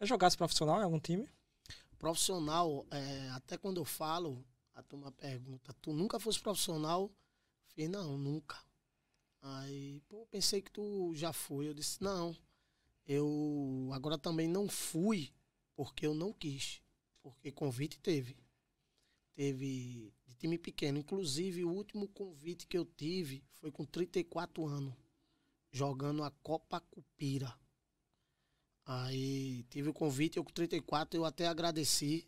Já jogasse profissional em algum time? Profissional, é, até quando eu falo, a turma pergunta, tu nunca fosse profissional? Eu falei, não, nunca. Aí, pô, pensei que tu já foi. Eu disse, não. Eu agora também não fui porque eu não quis. Porque convite teve. Teve de time pequeno. Inclusive, o último convite que eu tive foi com 34 anos, jogando a Copa Cupira. Aí tive o convite, eu com 34, eu até agradeci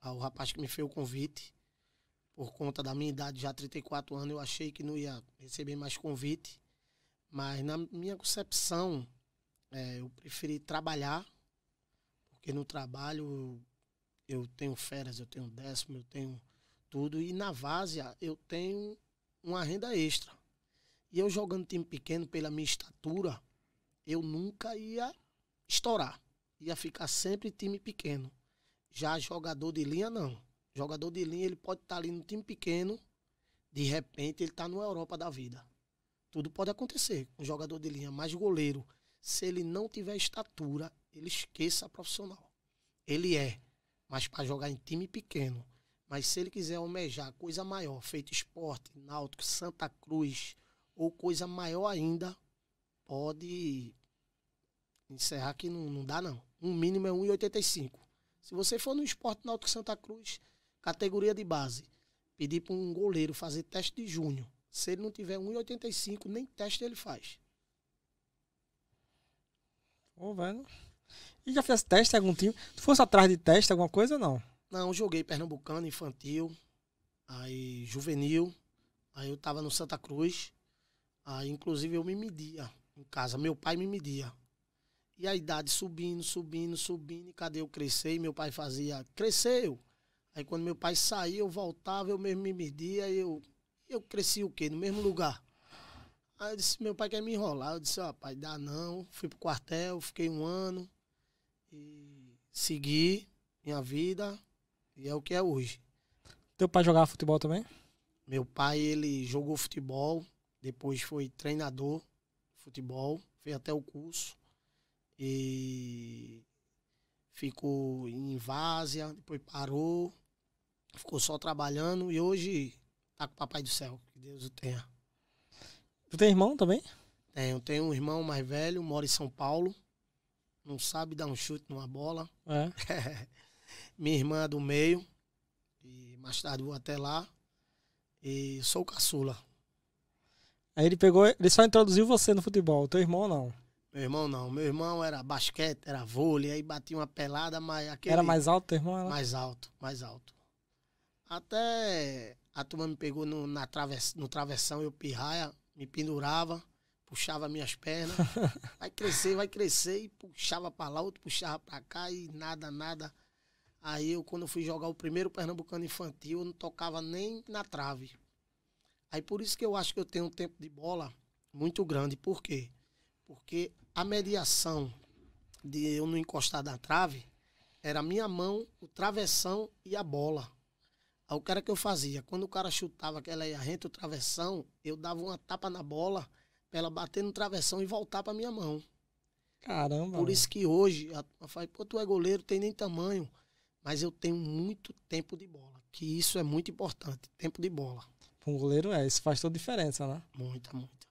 ao rapaz que me fez o convite. Por conta da minha idade, já 34 anos, eu achei que não ia receber mais convite. Mas na minha concepção, é, eu preferi trabalhar, porque no trabalho eu tenho férias, eu tenho décimo, eu tenho tudo. E na várzea eu tenho uma renda extra. E eu jogando time pequeno, pela minha estatura, eu nunca ia estourar. Ia ficar sempre time pequeno. Já jogador de linha, não. Jogador de linha, ele pode estar tá ali no time pequeno, de repente ele está numa Europa da vida. Tudo pode acontecer com um jogador de linha, mas goleiro, se ele não tiver estatura, ele esqueça profissional. Ele é, mas para jogar em time pequeno. Mas se ele quiser almejar coisa maior, feito esporte, náutico, Santa Cruz, ou coisa maior ainda, pode Encerrar aqui não, não dá, não. Um mínimo é 1,85. Se você for no Esporte Náutico Santa Cruz, categoria de base, pedir para um goleiro fazer teste de junho, se ele não tiver 1,85, nem teste ele faz. Ô, velho. E já fez teste algum time? Tu fosse atrás de teste, alguma coisa não? Não, joguei Pernambucano, infantil, aí juvenil, aí eu tava no Santa Cruz, aí inclusive eu me media em casa, meu pai me media. E a idade subindo, subindo, subindo. E cadê eu crescer? E meu pai fazia, cresceu. Aí quando meu pai saía, eu voltava, eu mesmo me media, eu, eu cresci o quê? No mesmo lugar. Aí eu disse, meu pai quer me enrolar. Eu disse, ó, oh, pai, dá não. Fui pro quartel, fiquei um ano. E segui minha vida. E é o que é hoje. Teu pai jogava futebol também? Meu pai, ele jogou futebol, depois foi treinador de futebol, fez até o curso. E ficou em várzea, depois parou, ficou só trabalhando e hoje tá com o Papai do Céu, que Deus o tenha. Tu tem irmão também? Tenho, tenho um irmão mais velho, mora em São Paulo, não sabe dar um chute numa bola. É. Minha irmã é do meio, e mais tarde vou até lá. E sou caçula. Aí ele pegou, ele só introduziu você no futebol, teu irmão não? Meu irmão não. Meu irmão era basquete, era vôlei, aí batia uma pelada, mas aquele... Era mais alto, teu irmão? Era? Mais alto, mais alto. Até a turma me pegou no, na traves, no travessão, eu pirraia, me pendurava, puxava minhas pernas. vai crescer, vai crescer, e puxava para lá, outro puxava para cá, e nada, nada. Aí eu, quando fui jogar o primeiro Pernambucano Infantil, eu não tocava nem na trave. Aí por isso que eu acho que eu tenho um tempo de bola muito grande. Por quê? Porque porque a mediação de eu não encostar na trave era a minha mão, o travessão e a bola. o que era que eu fazia, quando o cara chutava aquela aí ia rente o travessão, eu dava uma tapa na bola pra ela bater no travessão e voltar pra minha mão. Caramba. Por isso que hoje a turma pô, tu é goleiro, tem nem tamanho. Mas eu tenho muito tempo de bola, que isso é muito importante, tempo de bola. Para um goleiro é, isso faz toda a diferença, né? Muita, muita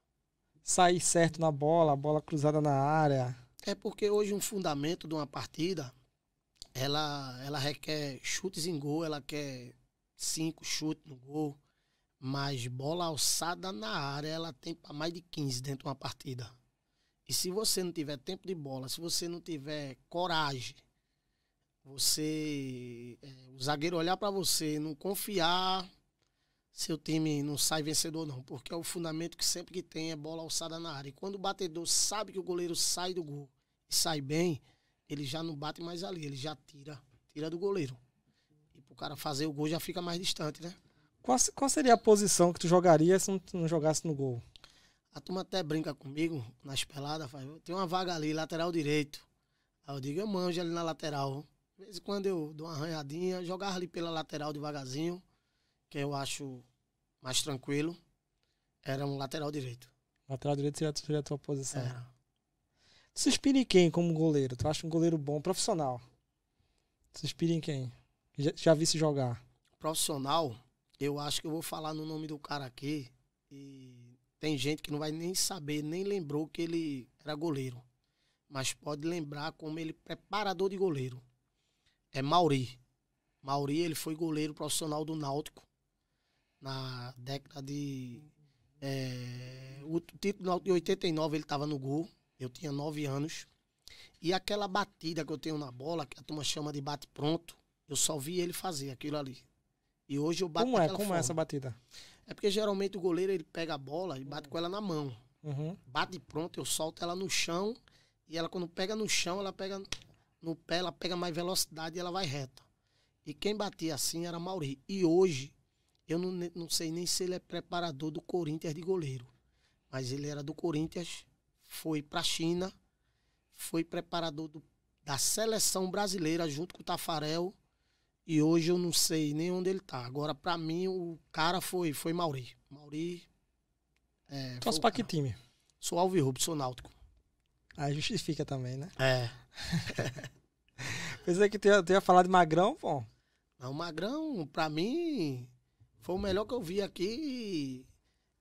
sair certo na bola, a bola cruzada na área. É porque hoje um fundamento de uma partida, ela, ela requer chutes em gol, ela quer cinco chutes no gol, mas bola alçada na área, ela tem para mais de 15 dentro de uma partida. E se você não tiver tempo de bola, se você não tiver coragem, você é, o zagueiro olhar para você, não confiar seu time não sai vencedor, não. Porque é o fundamento que sempre que tem é bola alçada na área. E quando o batedor sabe que o goleiro sai do gol e sai bem, ele já não bate mais ali, ele já tira, tira do goleiro. E pro cara fazer o gol já fica mais distante, né? Qual, qual seria a posição que tu jogaria se não, não jogasse no gol? A turma até brinca comigo nas peladas, faz, tem uma vaga ali, lateral direito. Aí eu digo, eu manjo ali na lateral. De vez em quando eu dou uma arranhadinha, jogava ali pela lateral devagarzinho que eu acho mais tranquilo, era um lateral direito. Lateral direito seria, seria a tua posição. Era. Tu se inspira em quem como goleiro? Tu acha um goleiro bom, profissional? Tu se inspira em quem? Já, já vi se jogar. Profissional, eu acho que eu vou falar no nome do cara aqui. E tem gente que não vai nem saber, nem lembrou que ele era goleiro. Mas pode lembrar como ele é preparador de goleiro. É Mauri. Mauri, ele foi goleiro profissional do Náutico na década de. É, o título de 89 ele estava no gol. Eu tinha 9 anos. E aquela batida que eu tenho na bola, que a turma chama de bate-pronto, eu só vi ele fazer aquilo ali. E hoje eu bato Como é? Como forma. é essa batida? É porque geralmente o goleiro ele pega a bola e bate com ela na mão. Uhum. Bate pronto, eu solto ela no chão. E ela, quando pega no chão, ela pega no pé, ela pega mais velocidade e ela vai reta. E quem batia assim era Mauri. E hoje eu não, não sei nem se ele é preparador do Corinthians de goleiro. Mas ele era do Corinthians, foi para a China, foi preparador do, da seleção brasileira junto com o Tafarel. E hoje eu não sei nem onde ele tá. Agora, para mim, o cara foi, foi Mauri. Mauri. É, Trouxe pra que time? Sou Alvirrubro, sou náutico. Aí ah, justifica também, né? É. Pensei que tu ia, tu ia falar de Magrão, pô. Não, Magrão, pra mim, foi o melhor que eu vi aqui.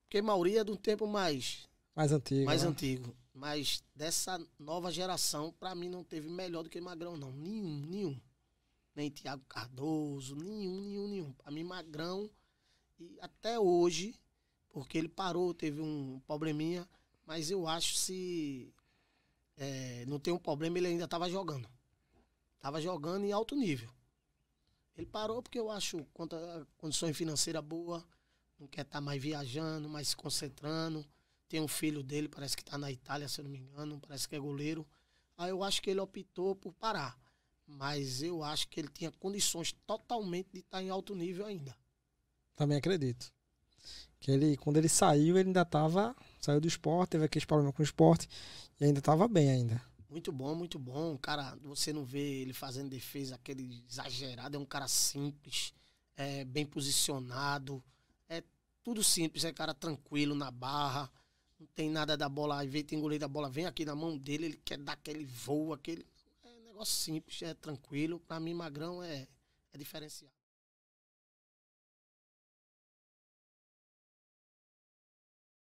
Porque Mauri é de um tempo mais. Mais antigo. Mais né? antigo. Mas dessa nova geração, para mim não teve melhor do que Magrão, não. Nenhum, nenhum. Nem Tiago Cardoso, nenhum, nenhum, nenhum. Pra mim, Magrão, e até hoje, porque ele parou, teve um probleminha, mas eu acho se é, não tem um problema, ele ainda tava jogando. Tava jogando em alto nível. Ele parou porque eu acho conta, condições financeiras boa, não quer estar tá mais viajando, mais se concentrando. Tem um filho dele, parece que está na Itália, se eu não me engano, parece que é goleiro. Aí eu acho que ele optou por parar. Mas eu acho que ele tinha condições totalmente de estar tá em alto nível ainda. Também acredito. Que ele, quando ele saiu, ele ainda estava. Saiu do esporte, teve aqueles problemas com o esporte e ainda estava bem ainda. Muito bom, muito bom. Cara, você não vê ele fazendo defesa aquele exagerado, é um cara simples, é bem posicionado, é tudo simples, é cara tranquilo na barra, não tem nada da bola, vem, tem goleiro da bola, vem aqui na mão dele, ele quer dar aquele voo, aquele. É um negócio simples, é tranquilo. Pra mim, magrão é, é diferenciado.